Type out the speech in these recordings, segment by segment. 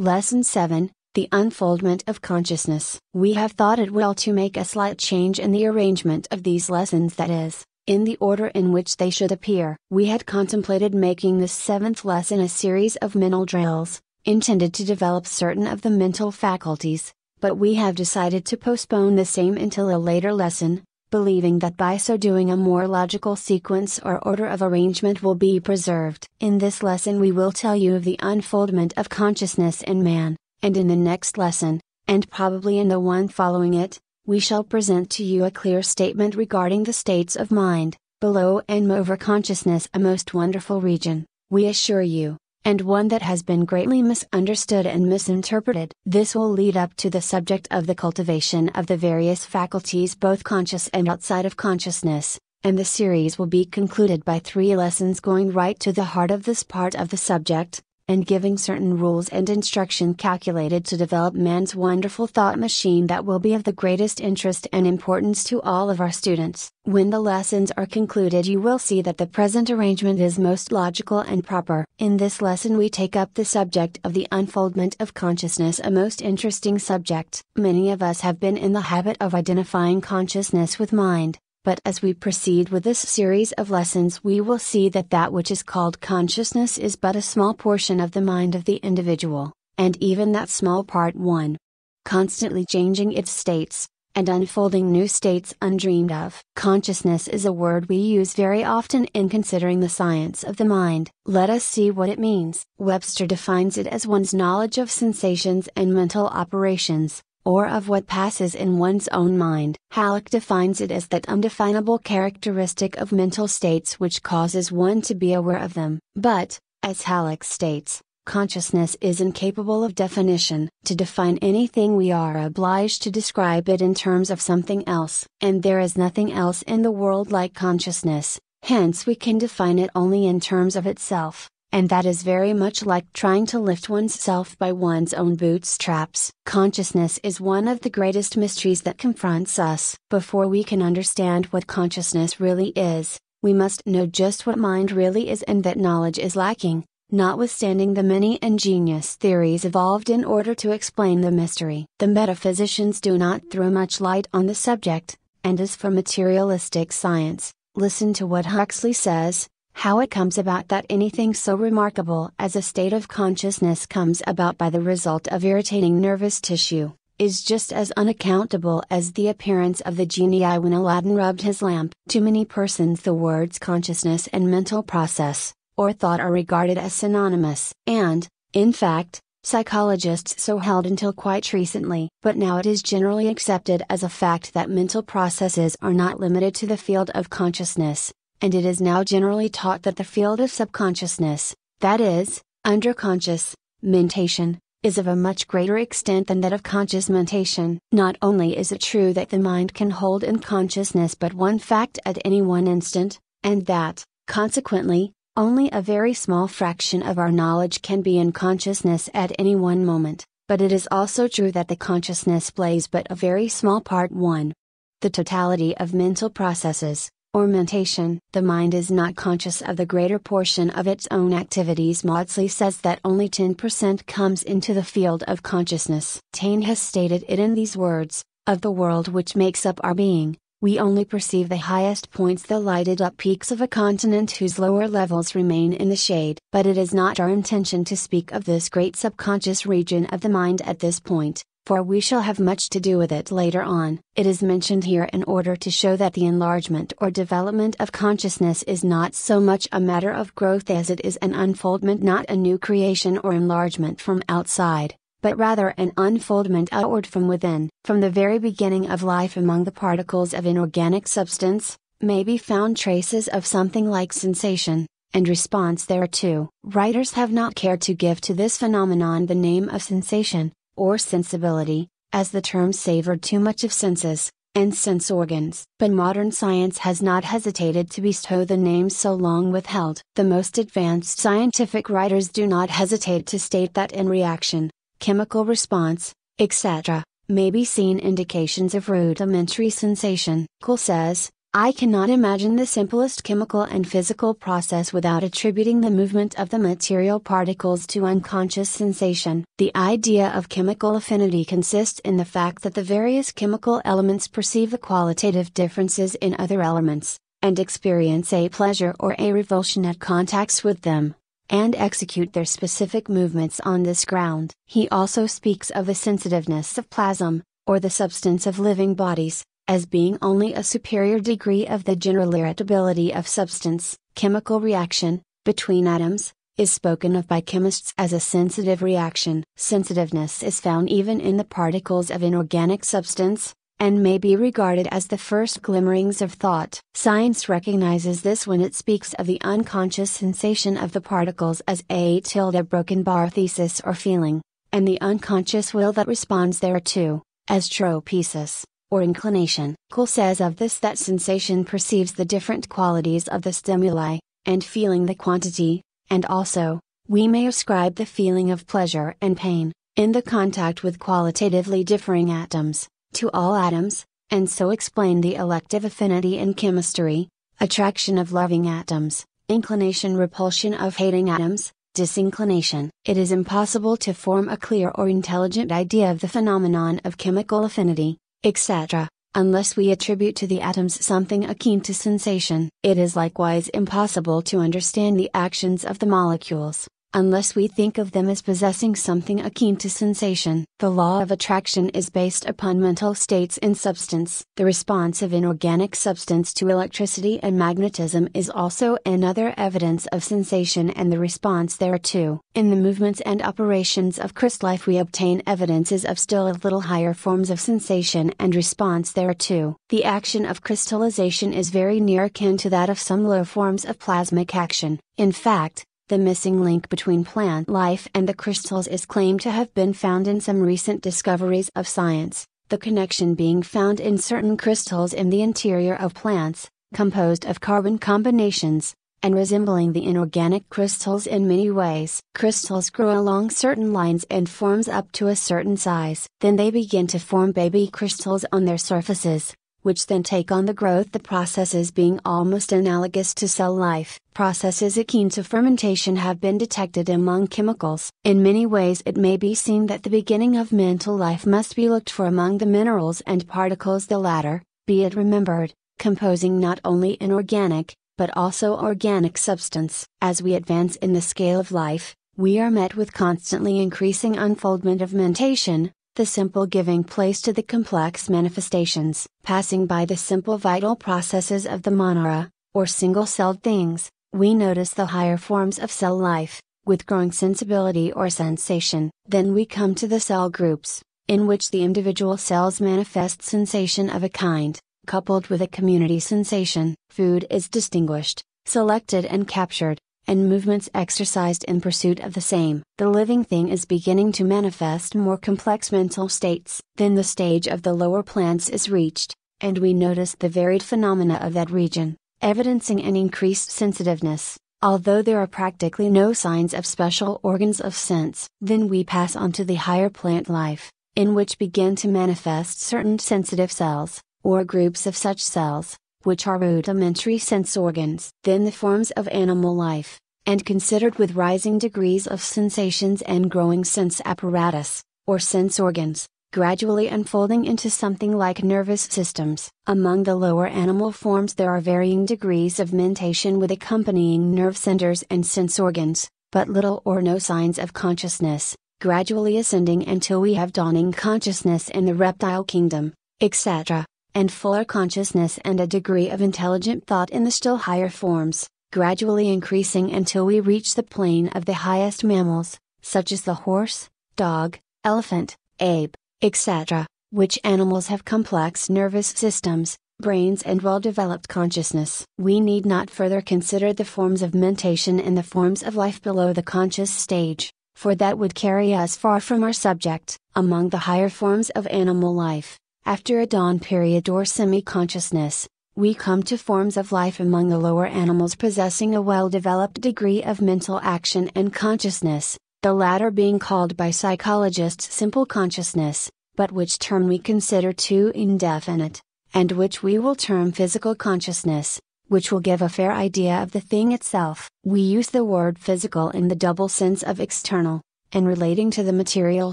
Lesson 7 The Unfoldment of Consciousness. We have thought it well to make a slight change in the arrangement of these lessons, that is, in the order in which they should appear. We had contemplated making this seventh lesson a series of mental drills, intended to develop certain of the mental faculties, but we have decided to postpone the same until a later lesson, believing that by so doing a more logical sequence or order of arrangement will be preserved. In this lesson we will tell you of the unfoldment of consciousness in man, and in the next lesson, and probably in the one following it, we shall present to you a clear statement regarding the states of mind, below and over consciousness a most wonderful region, we assure you and one that has been greatly misunderstood and misinterpreted. This will lead up to the subject of the cultivation of the various faculties both conscious and outside of consciousness, and the series will be concluded by three lessons going right to the heart of this part of the subject, and giving certain rules and instruction calculated to develop man's wonderful thought machine that will be of the greatest interest and importance to all of our students. When the lessons are concluded, you will see that the present arrangement is most logical and proper. In this lesson, we take up the subject of the unfoldment of consciousness, a most interesting subject. Many of us have been in the habit of identifying consciousness with mind, but as we proceed with this series of lessons, we will see that that which is called consciousness is but a small portion of the mind of the individual, and even that small part one. Constantly changing its states, and unfolding new states undreamed of. Consciousness is a word we use very often in considering the science of the mind. Let us see what it means. Webster defines it as one's knowledge of sensations and mental operations, or of what passes in one's own mind. Halleck defines it as that undefinable characteristic of mental states which causes one to be aware of them. But, as Halleck states, consciousness is incapable of definition. To define anything, we are obliged to describe it in terms of something else, and there is nothing else in the world like consciousness, hence, we can define it only in terms of itself and that is very much like trying to lift oneself by one's own bootstraps. Consciousness is one of the greatest mysteries that confronts us. Before we can understand what consciousness really is, we must know just what mind really is and that knowledge is lacking, notwithstanding the many ingenious theories evolved in order to explain the mystery. The metaphysicians do not throw much light on the subject, and as for materialistic science, listen to what Huxley says how it comes about that anything so remarkable as a state of consciousness comes about by the result of irritating nervous tissue, is just as unaccountable as the appearance of the genii when Aladdin rubbed his lamp. To many persons, the words consciousness and mental process, or thought, are regarded as synonymous, and, in fact, psychologists so held until quite recently. But now it is generally accepted as a fact that mental processes are not limited to the field of consciousness, and it is now generally taught that the field of subconsciousness, that is, underconscious, mentation, is of a much greater extent than that of conscious mentation. Not only is it true that the mind can hold in consciousness but one fact at any one instant, and that, consequently, only a very small fraction of our knowledge can be in consciousness at any one moment, but it is also true that the consciousness plays but a very small part. 1. The totality of mental processes, or mentation. The mind is not conscious of the greater portion of its own activities. Maudsley says that only 10% comes into the field of consciousness. Taine has stated it in these words Of the world which makes up our being, we only perceive the highest points, the lighted up peaks of a continent whose lower levels remain in the shade. But it is not our intention to speak of this great subconscious region of the mind at this point, for we shall have much to do with it later on. It is mentioned here in order to show that the enlargement or development of consciousness is not so much a matter of growth as it is an unfoldment, not a new creation or enlargement from outside, but rather an unfoldment outward from within. From the very beginning of life, among the particles of inorganic substance, may be found traces of something like sensation and response thereto. Writers have not cared to give to this phenomenon the name of sensation, or sensibility, as the term savored too much of senses, and sense organs. But modern science has not hesitated to bestow the name so long withheld. The most advanced scientific writers do not hesitate to state that in reaction, chemical response, etc., may be seen indications of rudimentary sensation. Cole says, I cannot imagine the simplest chemical and physical process without attributing the movement of the material particles to unconscious sensation. The idea of chemical affinity consists in the fact that the various chemical elements perceive the qualitative differences in other elements, and experience a pleasure or a revulsion at contacts with them, and execute their specific movements on this ground. He also speaks of the sensitiveness of plasm, or the substance of living bodies as being only a superior degree of the general irritability of substance, chemical reaction, between atoms, is spoken of by chemists as a sensitive reaction. Sensitiveness is found even in the particles of inorganic substance, and may be regarded as the first glimmerings of thought. Science recognizes this when it speaks of the unconscious sensation of the particles as a tilde broken bar thesis or feeling, and the unconscious will that responds thereto as tropesis or inclination. Cole says of this that sensation perceives the different qualities of the stimuli, and feeling the quantity, and also, we may ascribe the feeling of pleasure and pain, in the contact with qualitatively differing atoms, to all atoms, and so explain the elective affinity in chemistry, attraction of loving atoms, inclination repulsion of hating atoms, disinclination. It is impossible to form a clear or intelligent idea of the phenomenon of chemical affinity, etc., unless we attribute to the atoms something akin to sensation. It is likewise impossible to understand the actions of the molecules, unless we think of them as possessing something akin to sensation. The law of attraction is based upon mental states in substance. The response of inorganic substance to electricity and magnetism is also another evidence of sensation and the response thereto. In the movements and operations of Christ life, we obtain evidences of still a little higher forms of sensation and response thereto. The action of crystallization is very near akin to that of some low forms of plasmic action. In fact, the missing link between plant life and the crystals is claimed to have been found in some recent discoveries of science, the connection being found in certain crystals in the interior of plants, composed of carbon combinations, and resembling the inorganic crystals in many ways. Crystals grow along certain lines and forms up to a certain size. Then they begin to form baby crystals on their surfaces, which then take on the growth the processes being almost analogous to cell life. Processes akin to fermentation have been detected among chemicals. In many ways it may be seen that the beginning of mental life must be looked for among the minerals and particles the latter, be it remembered, composing not only inorganic, but also organic substance. As we advance in the scale of life, we are met with constantly increasing unfoldment of mentation, the simple giving place to the complex manifestations, passing by the simple vital processes of the monera, or single celled things, we notice the higher forms of cell life, with growing sensibility or sensation. Then we come to the cell groups, in which the individual cells manifest sensation of a kind, coupled with a community sensation. Food is distinguished, selected, and captured, and movements exercised in pursuit of the same. The living thing is beginning to manifest more complex mental states. Then the stage of the lower plants is reached, and we notice the varied phenomena of that region, evidencing an increased sensitiveness, although there are practically no signs of special organs of sense. Then we pass on to the higher plant life, in which begin to manifest certain sensitive cells, or groups of such cells which are rudimentary sense organs, than the forms of animal life, and considered with rising degrees of sensations and growing sense apparatus, or sense organs, gradually unfolding into something like nervous systems. Among the lower animal forms, there are varying degrees of mentation with accompanying nerve centers and sense organs, but little or no signs of consciousness, gradually ascending until we have dawning consciousness in the reptile kingdom, etc and fuller consciousness and a degree of intelligent thought in the still higher forms, gradually increasing until we reach the plane of the highest mammals, such as the horse, dog, elephant, ape, etc., which animals have complex nervous systems, brains, and well developed consciousness. We need not further consider the forms of mentation and the forms of life below the conscious stage, for that would carry us far from our subject. Among the higher forms of animal life, after a dawn period or semi consciousness, we come to forms of life among the lower animals possessing a well developed degree of mental action and consciousness, the latter being called by psychologists simple consciousness, but which term we consider too indefinite, and which we will term physical consciousness, which will give a fair idea of the thing itself. We use the word physical in the double sense of external, and relating to the material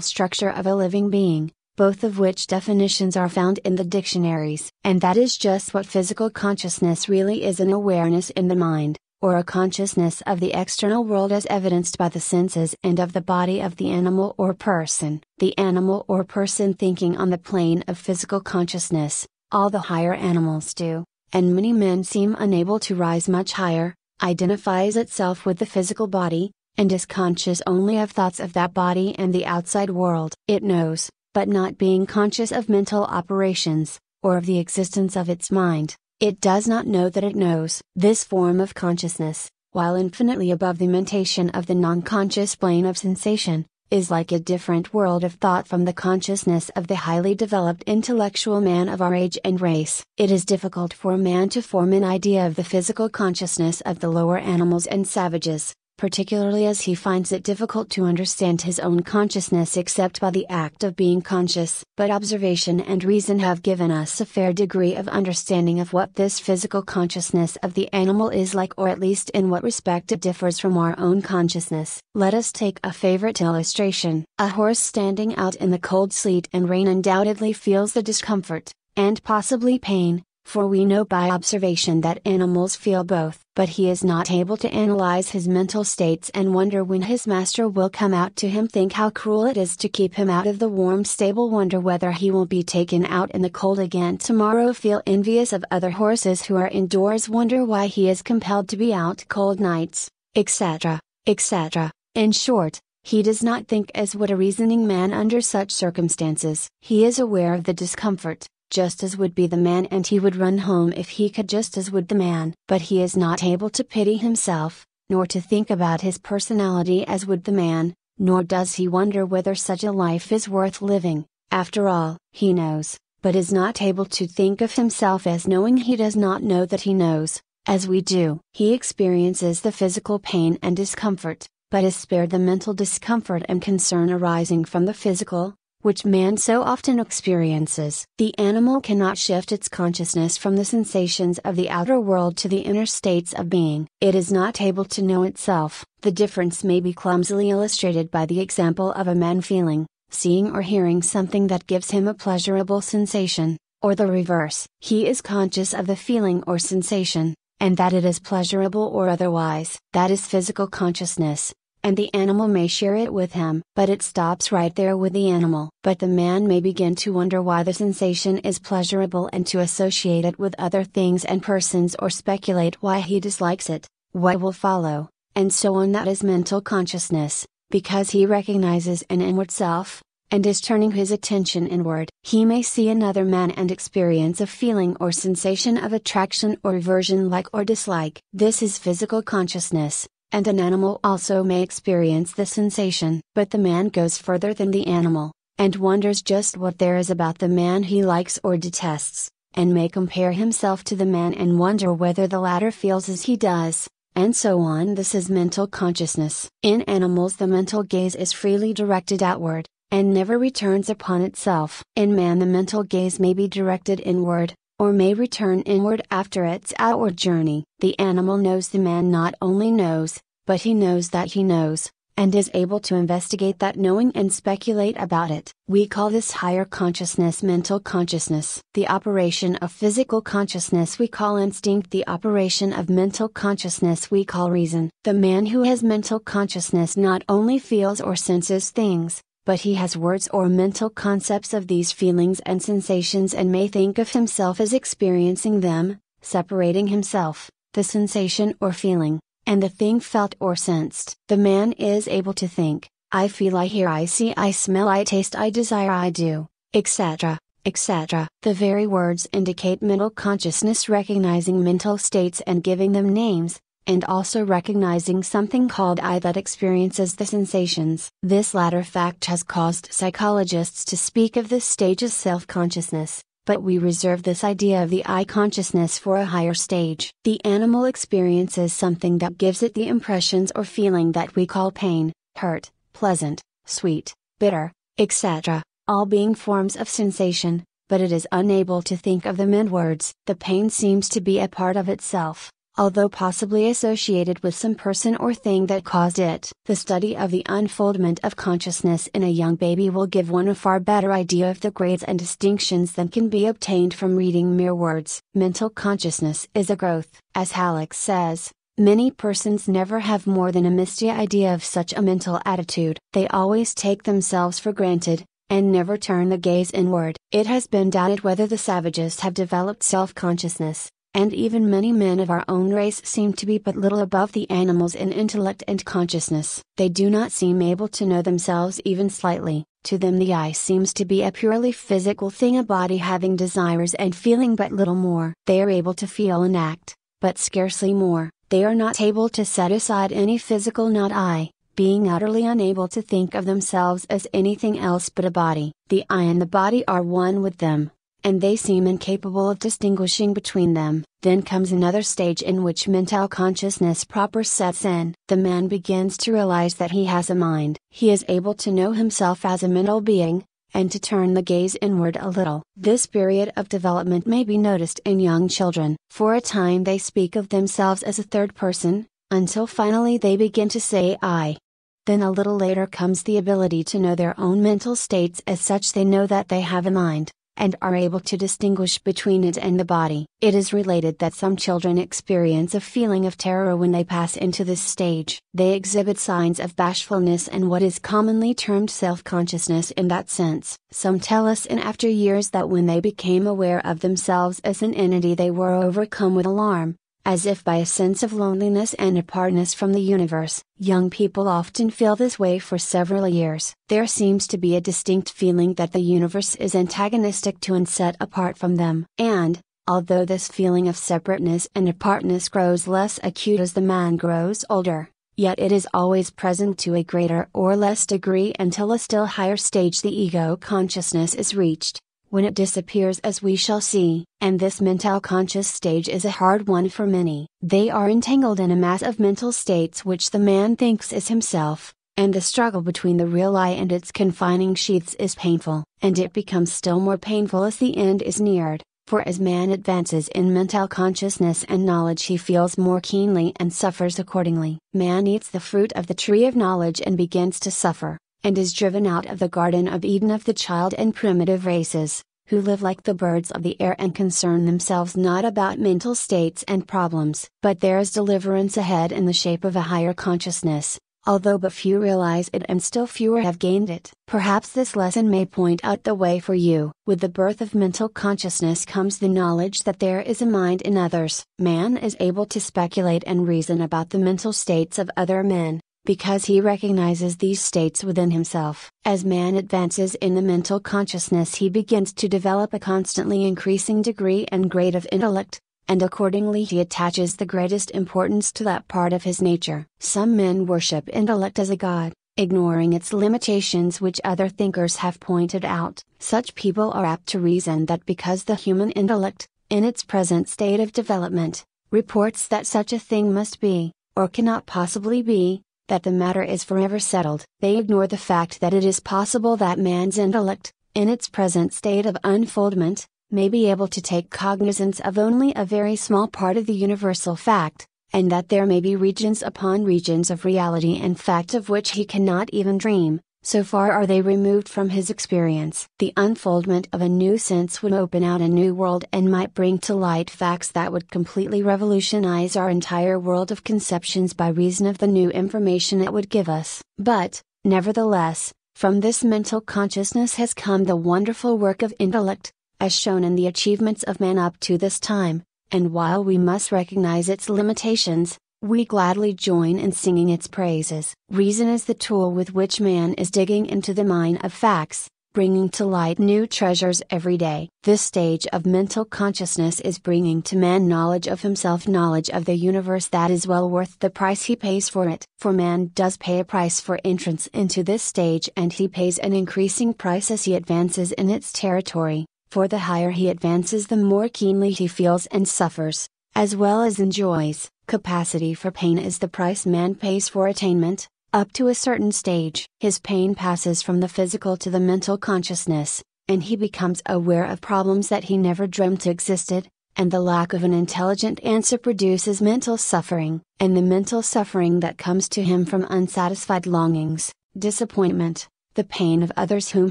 structure of a living being, both of which definitions are found in the dictionaries. And that is just what physical consciousness really is an awareness in the mind, or a consciousness of the external world as evidenced by the senses and of the body of the animal or person. The animal or person thinking on the plane of physical consciousness, all the higher animals do, and many men seem unable to rise much higher, identifies itself with the physical body, and is conscious only of thoughts of that body and the outside world. It knows, but not being conscious of mental operations, or of the existence of its mind, it does not know that it knows. This form of consciousness, while infinitely above the mentation of the non conscious plane of sensation, is like a different world of thought from the consciousness of the highly developed intellectual man of our age and race. It is difficult for a man to form an idea of the physical consciousness of the lower animals and savages, particularly as he finds it difficult to understand his own consciousness except by the act of being conscious. But observation and reason have given us a fair degree of understanding of what this physical consciousness of the animal is like, or at least in what respect it differs from our own consciousness. Let us take a favorite illustration. A horse standing out in the cold sleet and rain undoubtedly feels the discomfort, and possibly pain, for we know by observation that animals feel both, but he is not able to analyze his mental states and wonder when his master will come out to him, think how cruel it is to keep him out of the warm stable, wonder whether he will be taken out in the cold again tomorrow, feel envious of other horses who are indoors, wonder why he is compelled to be out cold nights, etc., etc. In short, he does not think as would a reasoning man under such circumstances. He is aware of the discomfort, just as would be the man and he would run home if he could just as would the man. But he is not able to pity himself, nor to think about his personality as would the man, nor does he wonder whether such a life is worth living, after all, he knows, but is not able to think of himself as knowing he does not know that he knows, as we do. He experiences the physical pain and discomfort, but is spared the mental discomfort and concern arising from the physical, which man so often experiences. The animal cannot shift its consciousness from the sensations of the outer world to the inner states of being. It is not able to know itself. The difference may be clumsily illustrated by the example of a man feeling, seeing, or hearing something that gives him a pleasurable sensation, or the reverse. He is conscious of the feeling or sensation, and that it is pleasurable or otherwise. That is physical consciousness and the animal may share it with him, but it stops right there with the animal. But the man may begin to wonder why the sensation is pleasurable and to associate it with other things and persons or speculate why he dislikes it, what will follow, and so on. That is mental consciousness, because he recognizes an inward self, and is turning his attention inward. He may see another man and experience a feeling or sensation of attraction or aversion like or dislike. This is physical consciousness, and an animal also may experience the sensation. But the man goes further than the animal, and wonders just what there is about the man he likes or detests, and may compare himself to the man and wonder whether the latter feels as he does, and so on. This is mental consciousness. In animals, the mental gaze is freely directed outward, and never returns upon itself. In man, the mental gaze may be directed inward, or may return inward after its outward journey. The animal knows the man not only knows, but he knows that he knows, and is able to investigate that knowing and speculate about it. We call this higher consciousness mental consciousness. The operation of physical consciousness we call instinct, the operation of mental consciousness we call reason. The man who has mental consciousness not only feels or senses things, but he has words or mental concepts of these feelings and sensations and may think of himself as experiencing them, separating himself, the sensation or feeling, and the thing felt or sensed. The man is able to think, I feel, I hear, I see, I smell, I taste, I desire, I do, etc., etc. The very words indicate mental consciousness recognizing mental states and giving them names, and also recognizing something called I that experiences the sensations. This latter fact has caused psychologists to speak of this stage as self consciousness, but we reserve this idea of the I consciousness for a higher stage. The animal experiences something that gives it the impressions or feeling that we call pain, hurt, pleasant, sweet, bitter, etc., all being forms of sensation, but it is unable to think of them in words. The pain seems to be a part of itself although possibly associated with some person or thing that caused it. The study of the unfoldment of consciousness in a young baby will give one a far better idea of the grades and distinctions than can be obtained from reading mere words. Mental consciousness is a growth, as Halleck says. Many persons never have more than a misty idea of such a mental attitude. They always take themselves for granted, and never turn the gaze inward. It has been doubted whether the savages have developed self consciousness, and even many men of our own race seem to be but little above the animals in intellect and consciousness. They do not seem able to know themselves even slightly, to them the eye seems to be a purely physical thing, a body having desires and feeling but little more. They are able to feel and act, but scarcely more. They are not able to set aside any physical not I, being utterly unable to think of themselves as anything else but a body. The I and the body are one with them and they seem incapable of distinguishing between them. Then comes another stage in which mental consciousness proper sets in. The man begins to realize that he has a mind. He is able to know himself as a mental being, and to turn the gaze inward a little. This period of development may be noticed in young children. For a time they speak of themselves as a third person, until finally they begin to say I. Then a little later comes the ability to know their own mental states as such they know that they have a mind and are able to distinguish between it and the body. It is related that some children experience a feeling of terror when they pass into this stage. They exhibit signs of bashfulness and what is commonly termed self consciousness in that sense. Some tell us in after years that when they became aware of themselves as an entity, they were overcome with alarm, as if by a sense of loneliness and apartness from the universe. Young people often feel this way for several years. There seems to be a distinct feeling that the universe is antagonistic to and set apart from them. And, although this feeling of separateness and apartness grows less acute as the man grows older, yet it is always present to a greater or less degree until a still higher stage the ego consciousness is reached when it disappears as we shall see, and this mental conscious stage is a hard one for many. They are entangled in a mass of mental states which the man thinks is himself, and the struggle between the real I and its confining sheaths is painful, and it becomes still more painful as the end is neared, for as man advances in mental consciousness and knowledge he feels more keenly and suffers accordingly. Man eats the fruit of the tree of knowledge and begins to suffer, and is driven out of the Garden of Eden of the child and primitive races, who live like the birds of the air and concern themselves not about mental states and problems. But there is deliverance ahead in the shape of a higher consciousness, although but few realize it and still fewer have gained it. Perhaps this lesson may point out the way for you. With the birth of mental consciousness comes the knowledge that there is a mind in others. Man is able to speculate and reason about the mental states of other men, because he recognizes these states within himself. As man advances in the mental consciousness, he begins to develop a constantly increasing degree and grade of intellect, and accordingly he attaches the greatest importance to that part of his nature. Some men worship intellect as a god, ignoring its limitations which other thinkers have pointed out. Such people are apt to reason that because the human intellect, in its present state of development, reports that such a thing must be, or cannot possibly be, that the matter is forever settled. They ignore the fact that it is possible that man's intellect, in its present state of unfoldment, may be able to take cognizance of only a very small part of the universal fact, and that there may be regions upon regions of reality and fact of which he cannot even dream, so far are they removed from his experience. The unfoldment of a new sense would open out a new world and might bring to light facts that would completely revolutionize our entire world of conceptions by reason of the new information it would give us. But, nevertheless, from this mental consciousness has come the wonderful work of intellect, as shown in the achievements of man up to this time, and while we must recognize its limitations, we gladly join in singing its praises. Reason is the tool with which man is digging into the mine of facts, bringing to light new treasures every day. This stage of mental consciousness is bringing to man knowledge of himself, knowledge of the universe that is well worth the price he pays for it. For man does pay a price for entrance into this stage, and he pays an increasing price as he advances in its territory, for the higher he advances, the more keenly he feels and suffers as well as enjoys. Capacity for pain is the price man pays for attainment, up to a certain stage. His pain passes from the physical to the mental consciousness, and he becomes aware of problems that he never dreamt existed, and the lack of an intelligent answer produces mental suffering, and the mental suffering that comes to him from unsatisfied longings, disappointment, the pain of others whom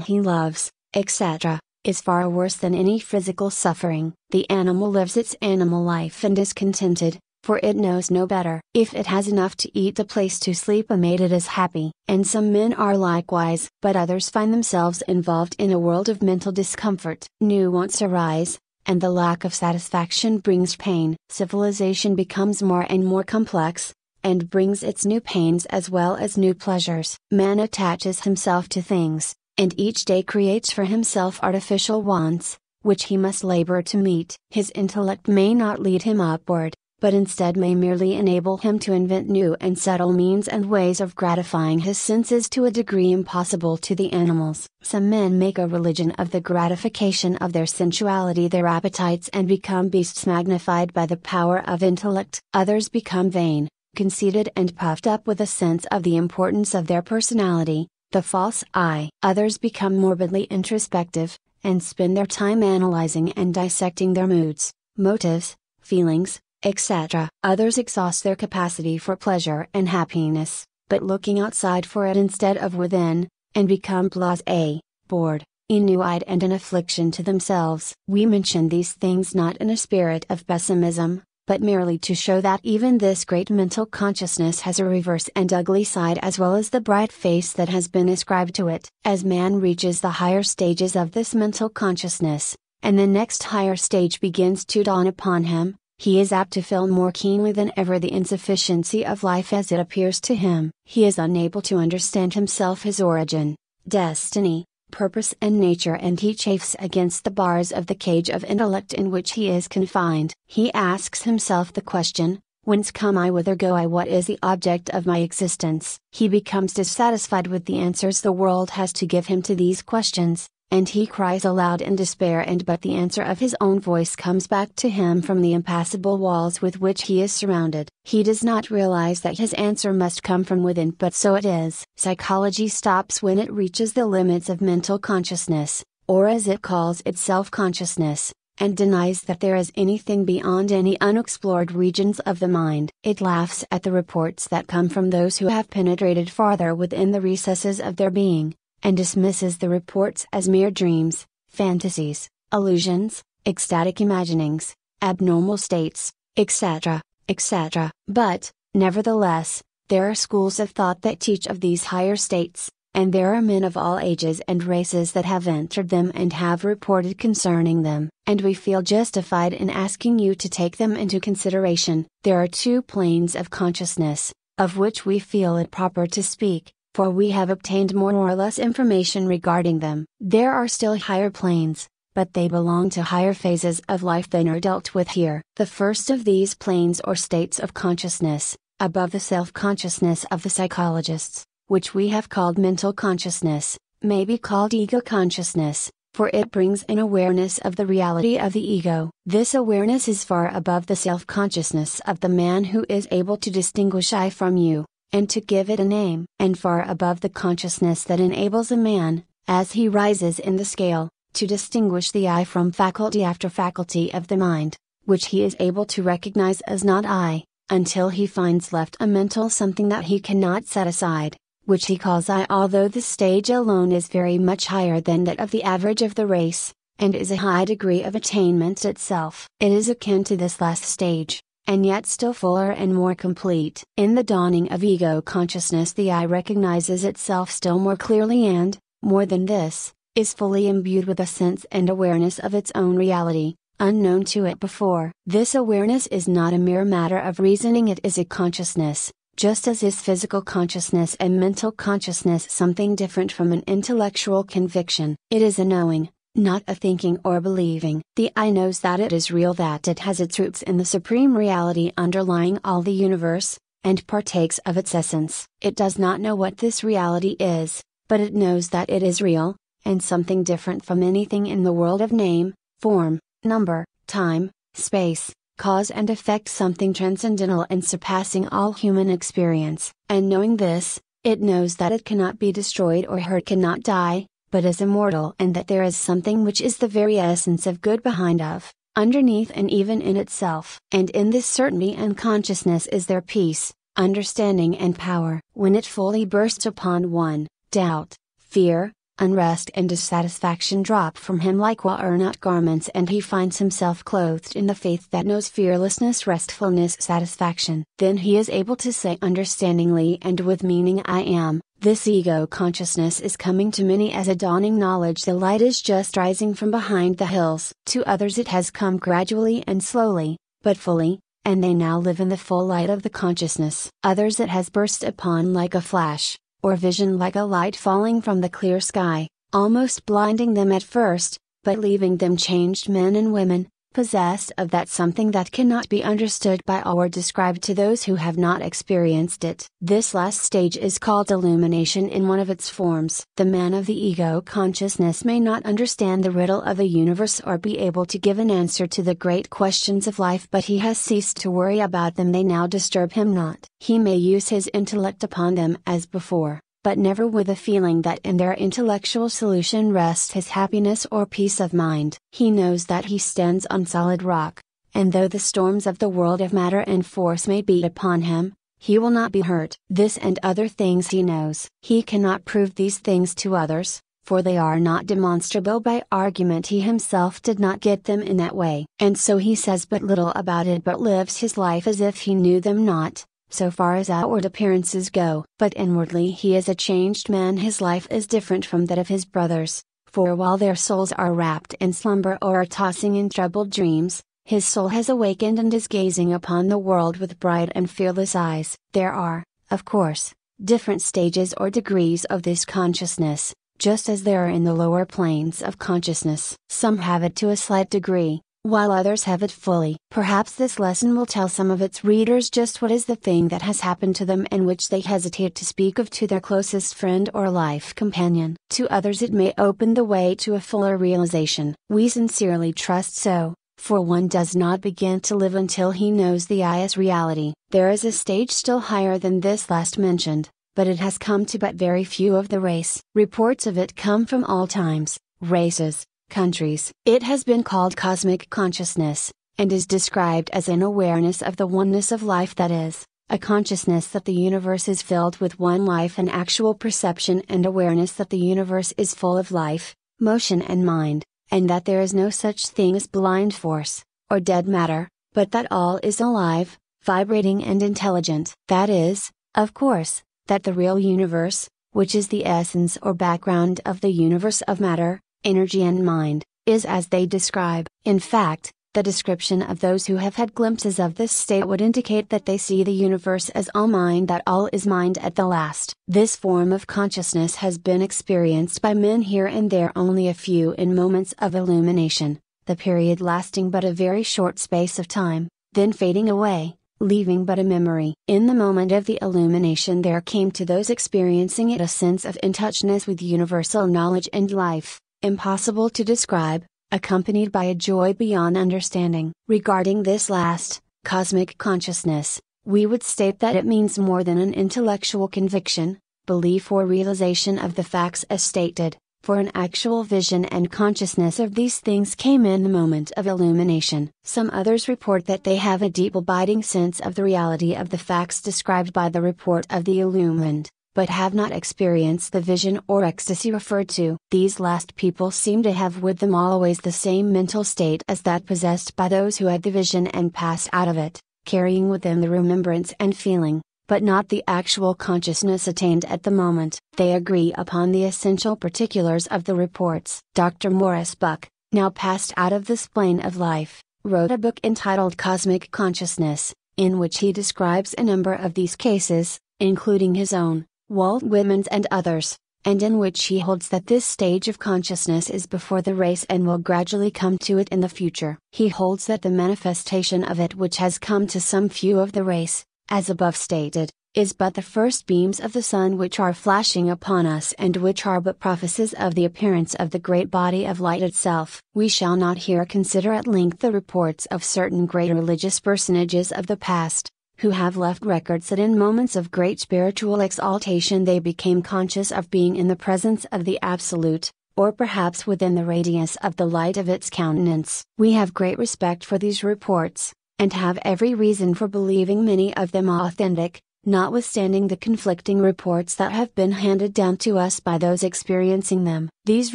he loves, etc is far worse than any physical suffering. The animal lives its animal life and is contented, for it knows no better. If it has enough to eat, a place to sleep, a mate, it is happy. And some men are likewise, but others find themselves involved in a world of mental discomfort. New wants arise, and the lack of satisfaction brings pain. Civilization becomes more and more complex, and brings its new pains as well as new pleasures. Man attaches himself to things, and each day creates for himself artificial wants, which he must labor to meet. His intellect may not lead him upward, but instead may merely enable him to invent new and subtle means and ways of gratifying his senses to a degree impossible to the animals. Some men make a religion of the gratification of their sensuality, their appetites, and become beasts magnified by the power of intellect. Others become vain, conceited, and puffed up with a sense of the importance of their personality, the false eye. Others become morbidly introspective, and spend their time analyzing and dissecting their moods, motives, feelings, etc. Others exhaust their capacity for pleasure and happiness, but looking outside for it instead of within, and become blase, bored, ennuied, and an affliction to themselves. We mention these things not in a spirit of pessimism, but merely to show that even this great mental consciousness has a reverse and ugly side as well as the bright face that has been ascribed to it. As man reaches the higher stages of this mental consciousness, and the next higher stage begins to dawn upon him, he is apt to feel more keenly than ever the insufficiency of life as it appears to him. He is unable to understand himself, his origin, destiny, purpose and nature and he chafes against the bars of the cage of intellect in which he is confined. He asks himself the question, Whence come I, whither go I, what is the object of my existence? He becomes dissatisfied with the answers the world has to give him to these questions, and he cries aloud in despair and but the answer of his own voice comes back to him from the impassable walls with which he is surrounded. He does not realize that his answer must come from within but so it is. Psychology stops when it reaches the limits of mental consciousness, or as it calls itself consciousness, and denies that there is anything beyond any unexplored regions of the mind. It laughs at the reports that come from those who have penetrated farther within the recesses of their being, and dismisses the reports as mere dreams, fantasies, illusions, ecstatic imaginings, abnormal states, etc., etc. But, nevertheless, there are schools of thought that teach of these higher states, and there are men of all ages and races that have entered them and have reported concerning them, and we feel justified in asking you to take them into consideration. There are two planes of consciousness, of which we feel it proper to speak for we have obtained more or less information regarding them. There are still higher planes, but they belong to higher phases of life than are dealt with here. The first of these planes or states of consciousness, above the self consciousness of the psychologists, which we have called mental consciousness, may be called ego consciousness, for it brings an awareness of the reality of the ego. This awareness is far above the self consciousness of the man who is able to distinguish I from you and to give it a name, and far above the consciousness that enables a man, as he rises in the scale, to distinguish the I from faculty after faculty of the mind, which he is able to recognize as not I, until he finds left a mental something that he cannot set aside, which he calls I. Although the stage alone is very much higher than that of the average of the race, and is a high degree of attainment itself, it is akin to this last stage, and yet still fuller and more complete. In the dawning of ego consciousness, the I recognizes itself still more clearly and, more than this, is fully imbued with a sense and awareness of its own reality, unknown to it before. This awareness is not a mere matter of reasoning, it is a consciousness, just as is physical consciousness and mental consciousness something different from an intellectual conviction. It is a knowing, not a thinking or believing. The I knows that it is real, that it has its roots in the supreme reality underlying all the universe, and partakes of its essence. It does not know what this reality is, but it knows that it is real, and something different from anything in the world of name, form, number, time, space, cause and effect, something transcendental and surpassing all human experience. And knowing this, it knows that it cannot be destroyed or hurt, cannot die, but is immortal and that there is something which is the very essence of good behind of, underneath and even in itself. And in this certainty and consciousness is their peace, understanding and power. When it fully bursts upon one, doubt, fear, unrest and dissatisfaction drop from him like worn-out garments and he finds himself clothed in the faith that knows fearlessness restfulness satisfaction. Then he is able to say understandingly and with meaning I am, this ego consciousness is coming to many as a dawning knowledge the light is just rising from behind the hills, to others it has come gradually and slowly, but fully, and they now live in the full light of the consciousness. Others it has burst upon like a flash, or vision like a light falling from the clear sky, almost blinding them at first, but leaving them changed men and women, possessed of that something that cannot be understood by or described to those who have not experienced it. This last stage is called illumination in one of its forms. The man of the ego consciousness may not understand the riddle of the universe or be able to give an answer to the great questions of life, but he has ceased to worry about them, they now disturb him not. He may use his intellect upon them as before but never with a feeling that in their intellectual solution rests his happiness or peace of mind. He knows that he stands on solid rock, and though the storms of the world of matter and force may beat upon him, he will not be hurt. This and other things he knows. He cannot prove these things to others, for they are not demonstrable by argument. He himself did not get them in that way. And so he says but little about it but lives his life as if he knew them not, so far as outward appearances go. But inwardly he is a changed man, his life is different from that of his brothers, for while their souls are wrapped in slumber or are tossing in troubled dreams, his soul has awakened and is gazing upon the world with bright and fearless eyes. There are, of course, different stages or degrees of this consciousness, just as there are in the lower planes of consciousness. Some have it to a slight degree, while others have it fully. Perhaps this lesson will tell some of its readers just what is the thing that has happened to them and which they hesitate to speak of to their closest friend or life companion. To others, it may open the way to a fuller realization. We sincerely trust so, for one does not begin to live until he knows the IS reality. There is a stage still higher than this last mentioned, but it has come to but very few of the race. Reports of it come from all times, races, countries. It has been called cosmic consciousness, and is described as an awareness of the oneness of life that is, a consciousness that the universe is filled with one life and actual perception and awareness that the universe is full of life, motion, and mind, and that there is no such thing as blind force, or dead matter, but that all is alive, vibrating, and intelligent. That is, of course, that the real universe, which is the essence or background of the universe of matter, energy and mind, is as they describe. In fact, the description of those who have had glimpses of this state would indicate that they see the universe as all mind, that all is mind at the last. This form of consciousness has been experienced by men here and there only a few in moments of illumination, the period lasting but a very short space of time, then fading away, leaving but a memory. In the moment of the illumination, there came to those experiencing it a sense of in touchness with universal knowledge and life impossible to describe, accompanied by a joy beyond understanding. Regarding this last, cosmic consciousness, we would state that it means more than an intellectual conviction, belief, or realization of the facts as stated, for an actual vision and consciousness of these things came in the moment of illumination. Some others report that they have a deep abiding sense of the reality of the facts described by the report of the illumined but have not experienced the vision or ecstasy referred to. These last people seem to have with them always the same mental state as that possessed by those who had the vision and passed out of it, carrying with them the remembrance and feeling, but not the actual consciousness attained at the moment. They agree upon the essential particulars of the reports. Dr. Morris Buck, now passed out of this plane of life, wrote a book entitled Cosmic Consciousness, in which he describes a number of these cases, including his own, Walt Whitman's and others, and in which he holds that this stage of consciousness is before the race and will gradually come to it in the future. He holds that the manifestation of it which has come to some few of the race, as above stated, is but the first beams of the sun which are flashing upon us and which are but prophecies of the appearance of the great body of light itself. We shall not here consider at length the reports of certain great religious personages of the past, who have left records that in moments of great spiritual exaltation they became conscious of being in the presence of the Absolute, or perhaps within the radius of the light of its countenance. We have great respect for these reports, and have every reason for believing many of them authentic, notwithstanding the conflicting reports that have been handed down to us by those experiencing them. These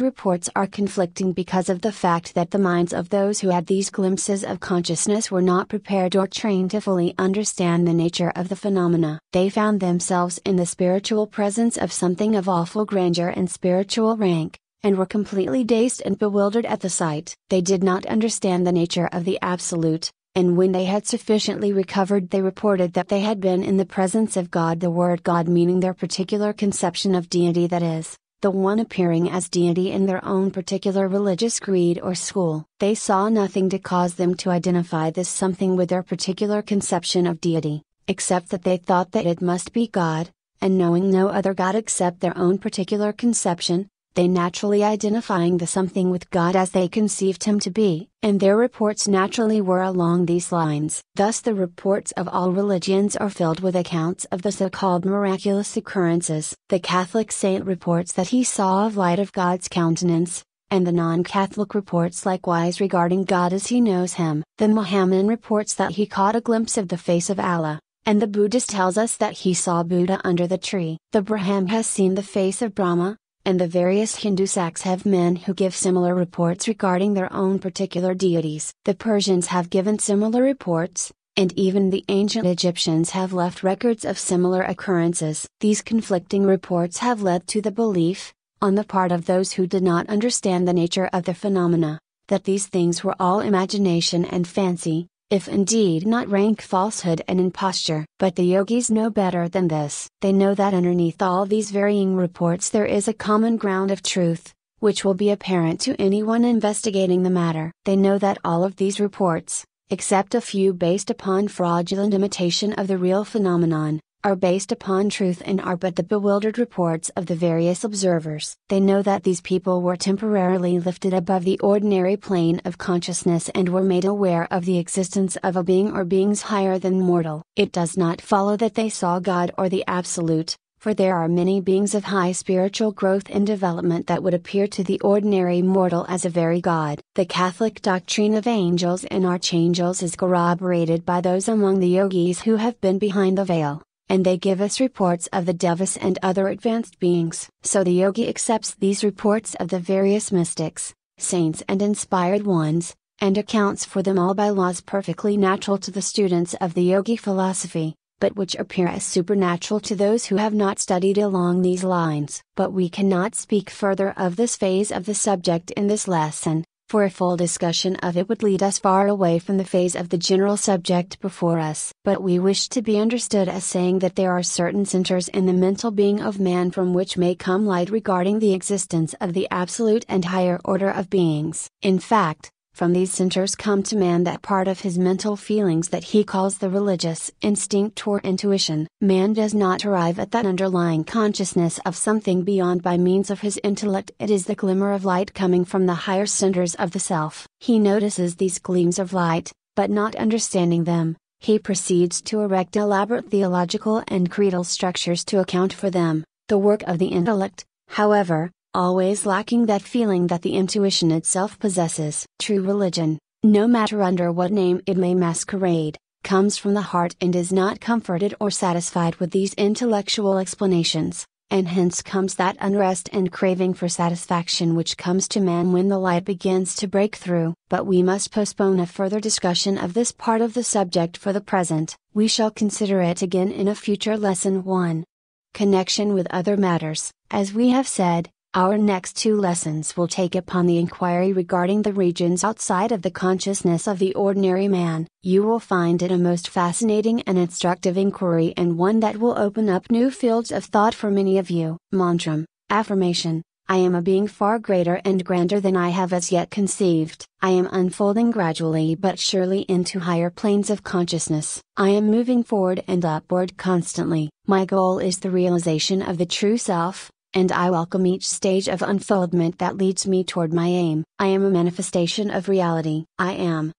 reports are conflicting because of the fact that the minds of those who had these glimpses of consciousness were not prepared or trained to fully understand the nature of the phenomena. They found themselves in the spiritual presence of something of awful grandeur and spiritual rank and were completely dazed and bewildered at the sight. They did not understand the nature of the Absolute, and when they had sufficiently recovered, they reported that they had been in the presence of God, the word God meaning their particular conception of deity, that is, the one appearing as deity in their own particular religious creed or school. They saw nothing to cause them to identify this something with their particular conception of deity, except that they thought that it must be God, and knowing no other God except their own particular conception, they naturally identifying the something with God as they conceived him to be, and their reports naturally were along these lines. Thus, the reports of all religions are filled with accounts of the so called miraculous occurrences. The Catholic saint reports that he saw a light of God's countenance, and the non Catholic reports likewise regarding God as he knows him. The Mohammedan reports that he caught a glimpse of the face of Allah, and the Buddhist tells us that he saw Buddha under the tree. The Brahmin has seen the face of Brahma, and the various Hindu sects have men who give similar reports regarding their own particular deities. The Persians have given similar reports, and even the ancient Egyptians have left records of similar occurrences. These conflicting reports have led to the belief, on the part of those who did not understand the nature of the phenomena, that these things were all imagination and fancy, if indeed not rank falsehood and imposture. But the yogis know better than this. They know that underneath all these varying reports there is a common ground of truth, which will be apparent to anyone investigating the matter. They know that all of these reports, except a few based upon fraudulent imitation of the real phenomenon, are based upon truth and are but the bewildered reports of the various observers. They know that these people were temporarily lifted above the ordinary plane of consciousness and were made aware of the existence of a being or beings higher than mortal. It does not follow that they saw God or the Absolute, for there are many beings of high spiritual growth and development that would appear to the ordinary mortal as a very god. The Catholic doctrine of angels and archangels is corroborated by those among the yogis who have been behind the veil and they give us reports of the devas and other advanced beings. So the yogi accepts these reports of the various mystics, saints, and inspired ones, and accounts for them all by laws perfectly natural to the students of the yogi philosophy, but which appear as supernatural to those who have not studied along these lines. But we cannot speak further of this phase of the subject in this lesson, for a full discussion of it would lead us far away from the phase of the general subject before us. But we wish to be understood as saying that there are certain centers in the mental being of man from which may come light regarding the existence of the absolute and higher order of beings. In fact, from these centers come to man that part of his mental feelings that he calls the religious instinct or intuition. Man does not arrive at that underlying consciousness of something beyond by means of his intellect, it is the glimmer of light coming from the higher centers of the self. He notices these gleams of light, but not understanding them, he proceeds to erect elaborate theological and creedal structures to account for them. The work of the intellect, however, always lacking that feeling that the intuition itself possesses. True religion, no matter under what name it may masquerade, comes from the heart and is not comforted or satisfied with these intellectual explanations, and hence comes that unrest and craving for satisfaction which comes to man when the light begins to break through. But we must postpone a further discussion of this part of the subject for the present, we shall consider it again in a future lesson 1. Connection with other matters, as we have said, our next two lessons will take upon the inquiry regarding the regions outside of the consciousness of the ordinary man. You will find it a most fascinating and instructive inquiry and one that will open up new fields of thought for many of you. Mantram, affirmation. I am a being far greater and grander than I have as yet conceived. I am unfolding gradually but surely into higher planes of consciousness. I am moving forward and upward constantly. My goal is the realization of the true self, and I welcome each stage of unfoldment that leads me toward my aim. I am a manifestation of reality. I am,